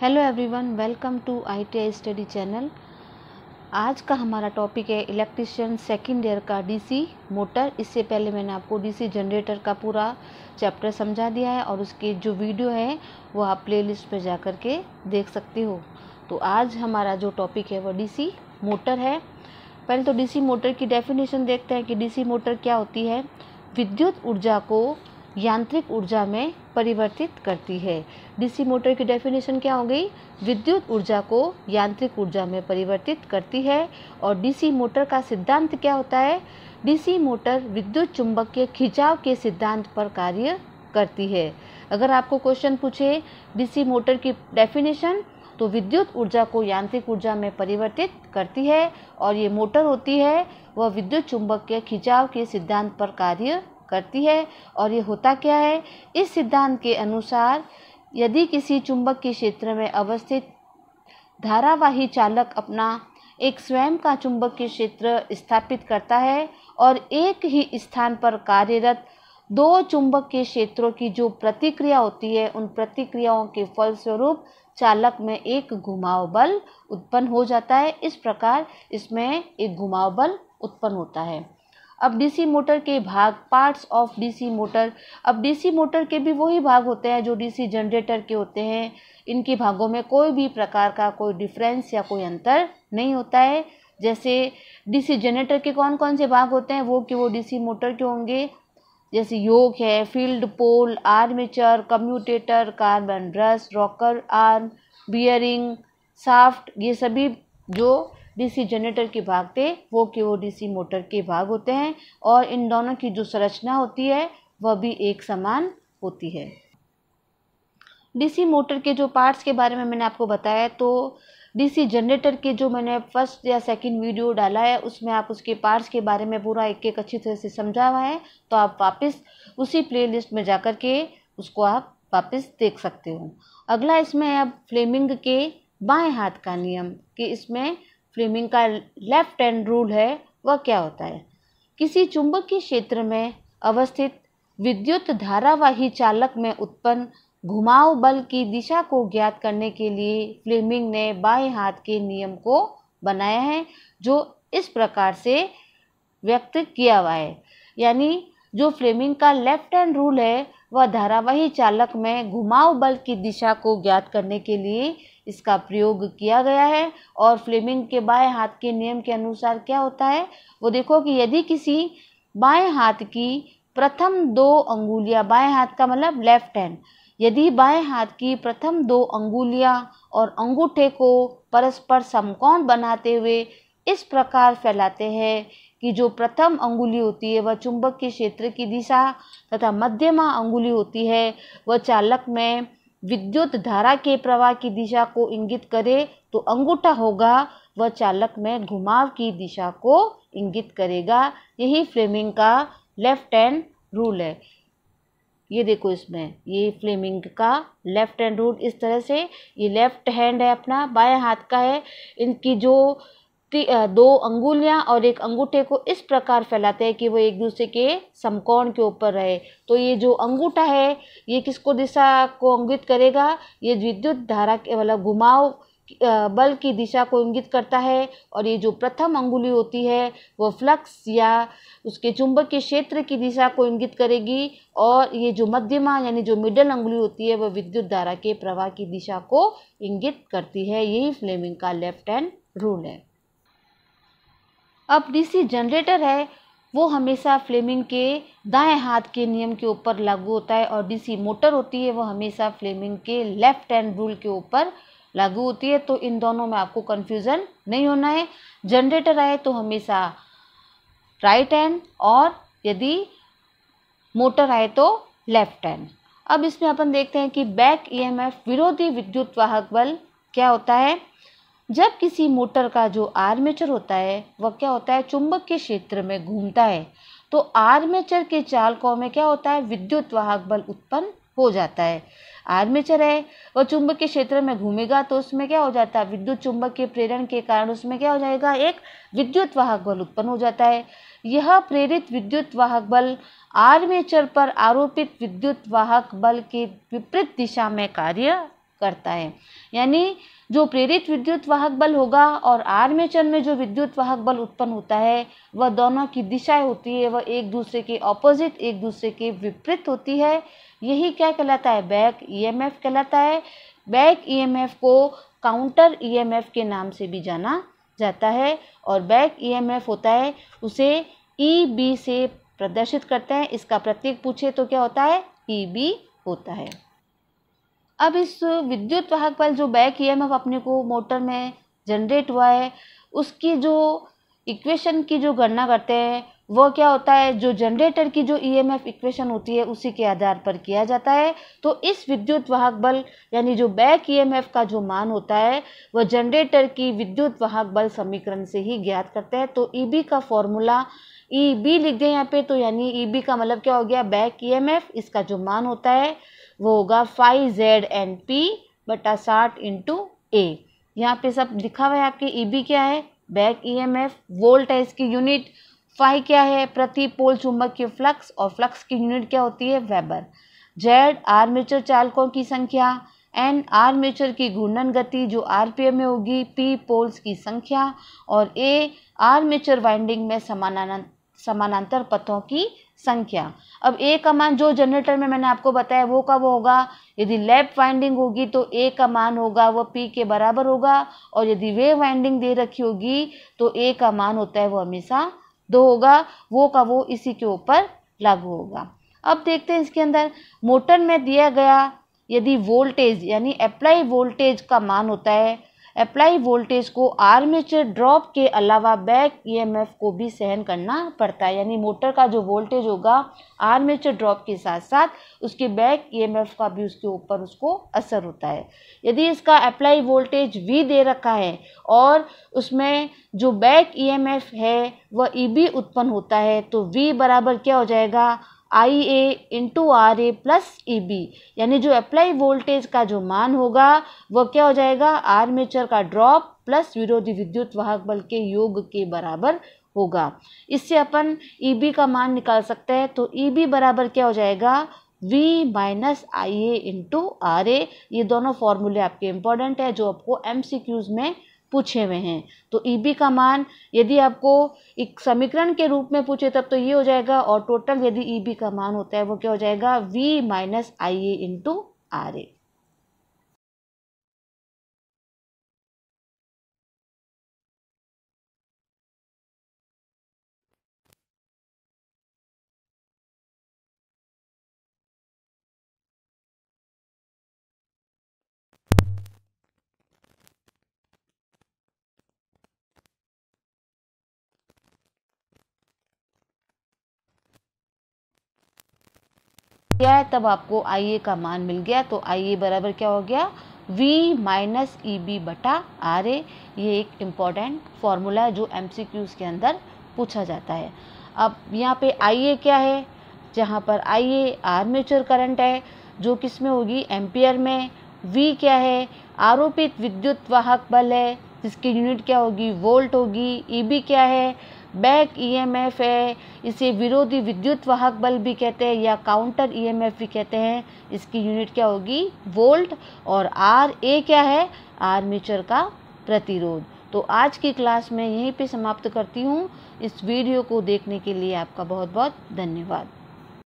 hello everyone welcome to ITI study channel आज का हमारा टॉपिक है इलेक्ट्रिशियन सेकेंड ईयर का डीसी मोटर इससे पहले मैंने आपको डीसी जनरेटर का पूरा चैप्टर समझा दिया है और उसके जो वीडियो है वो आप प्लेलिस्ट पर जा कर के देख सकते हो तो आज हमारा जो टॉपिक है वह डीसी मोटर है पहले तो डी मोटर की डेफिनेशन देखते हैं कि डी मोटर क्या होती है विद्युत ऊर्जा को यांत्रिक ऊर्जा में परिवर्तित करती है डीसी मोटर की डेफिनेशन क्या हो गई विद्युत ऊर्जा को यांत्रिक ऊर्जा में परिवर्तित करती है और डीसी मोटर का सिद्धांत क्या होता है डीसी मोटर विद्युत चुंबकीय खिंचाव के सिद्धांत पर कार्य करती है अगर आपको क्वेश्चन पूछे डीसी मोटर की डेफिनेशन तो विद्युत ऊर्जा को यांत्रिक ऊर्जा में परिवर्तित करती है और ये मोटर होती है वह विद्युत चुंबकीय खिंचाव के सिद्धांत पर कार्य करती है और ये होता क्या है इस सिद्धांत के अनुसार यदि किसी चुंबक के क्षेत्र में अवस्थित धारावाही चालक अपना एक स्वयं का चुंबक के क्षेत्र स्थापित करता है और एक ही स्थान पर कार्यरत दो चुंबक के क्षेत्रों की जो प्रतिक्रिया होती है उन प्रतिक्रियाओं के फलस्वरूप चालक में एक घुमाव बल उत्पन्न हो जाता है इस प्रकार इसमें एक घुमाव बल उत्पन्न होता है अब डीसी मोटर के भाग पार्ट्स ऑफ डीसी मोटर अब डीसी मोटर के भी वही भाग होते हैं जो डीसी जनरेटर के होते हैं इनके भागों में कोई भी प्रकार का कोई डिफरेंस या कोई अंतर नहीं होता है जैसे डीसी जनरेटर के कौन कौन से भाग होते हैं वो कि वो डीसी मोटर के होंगे जैसे योग है field pole armature commutator carbon brush rocker arm bearing shaft ये सभी जो डीसी जनरेटर के भाग थे वो के वो डीसी मोटर के भाग होते हैं और इन दोनों की जो संरचना होती है वह भी एक समान होती है डीसी मोटर के जो पार्ट्स के बारे में मैंने आपको बताया तो डीसी जनरेटर के जो मैंने फर्स्ट या सेकंड वीडियो डाला है उसमें आप उसके पार्ट्स के बारे में पूरा एक एक अच्छी तरह से समझा हुआ है तो आप वापस उसी प्लेलिस्ट में जा के उसको आप वापस देख सकते हो अगला इसमें अब फ्लेमिंग के बाएं हाथ का नियम कि इसमें फ्लेमिंग का लेफ्ट एंड रूल है वह क्या होता है किसी के क्षेत्र में अवस्थित विद्युत धारावाही चालक में उत्पन्न घुमाव बल की दिशा को ज्ञात करने के लिए फ्लेमिंग ने बाएं हाथ के नियम को बनाया है जो इस प्रकार से व्यक्त किया हुआ है यानी जो फ्लेमिंग का लेफ्ट हैंड रूल है वह धारावाही चालक में घुमाव बल की दिशा को ज्ञात करने के लिए इसका प्रयोग किया गया है और फ्लेमिंग के बाएं हाथ के नियम के अनुसार क्या होता है वो देखो कि यदि किसी बाएं हाथ की प्रथम दो अंगुलियां बाएं हाथ का मतलब लेफ्ट हैंड यदि बाएं हाथ की प्रथम दो अंगुलियां और अंगूठे को परस्पर समकोण बनाते हुए इस प्रकार फैलाते हैं कि जो प्रथम अंगुली होती है वह चुंबक के क्षेत्र की दिशा तथा मध्यमा अंगुली होती है वह चालक में विद्युत धारा के प्रवाह की दिशा को इंगित करे तो अंगूठा होगा वह चालक में घुमाव की दिशा को इंगित करेगा यही फ्लेमिंग का लेफ्ट हैंड रूल है ये देखो इसमें ये फ्लेमिंग का लेफ्ट हैंड रूल इस तरह से ये लेफ्ट हैंड है अपना बाएं हाथ का है इनकी जो दो अंगुलियां और एक अंगूठे को इस प्रकार फैलाते हैं कि वो एक दूसरे के समकोण के ऊपर रहे तो ये जो अंगूठा है ये किसको दिशा को अंगित करेगा ये विद्युत धारा के मतलब घुमाव बल की दिशा को इंगित करता है और ये जो प्रथम अंगुली होती है वह फ्लक्स या उसके चुंबक के क्षेत्र की दिशा को इंगित करेगी और ये जो मध्यमा यानी जो मिडल अंगुली होती है वह विद्युत धारा के प्रवाह की दिशा को इंगित करती है यही फ्लेमिंग का लेफ्ट हैंड रूल है अब डीसी जनरेटर है वो हमेशा फ्लेमिंग के दाएं हाथ के नियम के ऊपर लागू होता है और डीसी मोटर होती है वो हमेशा फ्लेमिंग के लेफ्ट हैंड रूल के ऊपर लागू होती है तो इन दोनों में आपको कन्फ्यूज़न नहीं होना है जनरेटर आए तो हमेशा राइट हैंड और यदि मोटर आए तो लेफ्ट हैंड अब इसमें अपन देखते हैं कि बैक ईएमएफ विरोधी विद्युत वाहक बल क्या होता है जब किसी मोटर का जो आर्मेचर होता है वह क्या होता है चुंबक के क्षेत्र में घूमता है तो आर्मेचर के चालकों में क्या होता है विद्युत वाहक बल उत्पन्न हो जाता है आर्मेचर है वह चुंबक के क्षेत्र में घूमेगा तो उसमें क्या हो जाता है विद्युत चुंबक के प्रेरण के कारण उसमें क्या हो जाएगा एक विद्युत वाहक बल उत्पन्न हो जाता है यह प्रेरित विद्युत वाहक बल आर्मेचर पर आरोपित विद्युत वाहक बल के विपरीत दिशा में कार्य करता है यानी जो प्रेरित विद्युत वाहक बल होगा और आर्मेचर में जो विद्युत वाहक बल उत्पन्न होता है वह दोनों की दिशाएं होती है वह एक दूसरे के ऑपोजिट एक दूसरे के विपरीत होती है यही क्या कहलाता है बैक ईएमएफ e कहलाता है बैक ईएमएफ e को काउंटर ईएमएफ e के नाम से भी जाना जाता है और बैक ईएमएफ होता है उसे ई बी से प्रदर्शित करते हैं इसका प्रत्येक पूछे तो क्या होता है ई बी होता है अब इस विद्युत वाहक बल जो बैक ई अपने को मोटर में जनरेट हुआ है उसकी जो इक्वेशन की जो गणना करते हैं वह क्या होता है जो जनरेटर की जो ईएमएफ इक्वेशन होती है उसी के आधार पर किया जाता है तो इस विद्युत वाहक बल यानी जो बैक ईएमएफ का जो मान होता है वह जनरेटर की विद्युत वाहक बल समीकरण से ही ज्ञात करते हैं तो ईबी e का फॉर्मूला ई बी लिख दें यहाँ पे तो यानी ई e बी का मतलब क्या हो गया बैक एफ इसका जो मान होता है वो होगा फाइव जेड एन पी बटा साठ इंटू ए यहाँ पे सब लिखा हुआ है आपके ई e बी क्या है back E M F volt है इसकी यूनिट फाइव क्या है प्रति पोल चुंबक के फ्लक्स और फ्लक्स की यूनिट क्या होती है वेबर जेड आर्मेचर चालकों की संख्या एन आर्मेचर की घूर्णन गति जो आरपीएम में होगी पी पोल्स की संख्या और ए आर्मेचर वाइंडिंग में समानांतर समानांतर पथों की संख्या अब ए का मान जो जनरेटर में मैंने आपको बताया वो कब होगा यदि लेप वाइंडिंग होगी तो ए का मान होगा वो पी के बराबर होगा और यदि वे वाइंडिंग दे रखी होगी तो ए का मान होता है वो हमेशा दो होगा वो का वो इसी के ऊपर लागू होगा अब देखते हैं इसके अंदर मोटर में दिया गया यदि वोल्टेज यानी अप्लाई वोल्टेज का मान होता है अप्लाई वोल्टेज को आर्मेचर ड्रॉप के अलावा बैक ईएमएफ को भी सहन करना पड़ता है यानी मोटर का जो वोल्टेज होगा आर्मेचर ड्रॉप के साथ साथ उसके बैक ईएमएफ का भी उसके ऊपर उसको असर होता है यदि इसका अप्लाई वोल्टेज वी दे रखा है और उसमें जो बैक ईएमएफ है वह ई e बी उत्पन्न होता है तो वी बराबर क्या हो जाएगा I A into R A plus E B यानी जो अप्लाई वोल्टेज का जो मान होगा वह क्या हो जाएगा आर्मेचर का ड्रॉप प्लस विरोधी विद्युत वाहक बल के योग के बराबर होगा इससे अपन ई e बी का मान निकाल सकते हैं तो ई e बी बराबर क्या हो जाएगा V minus I A into R A ये दोनों फॉर्मूले आपके इम्पोर्टेंट है जो आपको एम सी क्यूज़ में पूछे हुए हैं तो ई e बी का मान यदि आपको एक समीकरण के रूप में पूछे तब तो ये हो जाएगा और टोटल यदि ई e बी का मान होता है वो क्या हो जाएगा V minus I A into R A किया है तब आपको आई ए का मान मिल गया तो आई ए बराबर क्या हो गया वी माइनस ई बी बटा आर ए ये एक इम्पॉर्टेंट फार्मूला है जो एम सी क्यूज़ के अंदर पूछा जाता है अब यहाँ पे आई ए क्या है जहाँ पर आई ए आर्मेचर करंट है जो किस में होगी एम्पियर में वी क्या है आरोपित विद्युत वाहक बल है जिसकी यूनिट क्या होगी वोल्ट होगी ई e बी क्या है बैक ईएमएफ e है इसे विरोधी विद्युत वाहक बल भी कहते हैं या काउंटर ईएमएफ e भी कहते हैं इसकी यूनिट क्या होगी वोल्ट और आर ए क्या है आर्मेचर का प्रतिरोध तो आज की क्लास में यहीं पे समाप्त करती हूँ इस वीडियो को देखने के लिए आपका बहुत बहुत धन्यवाद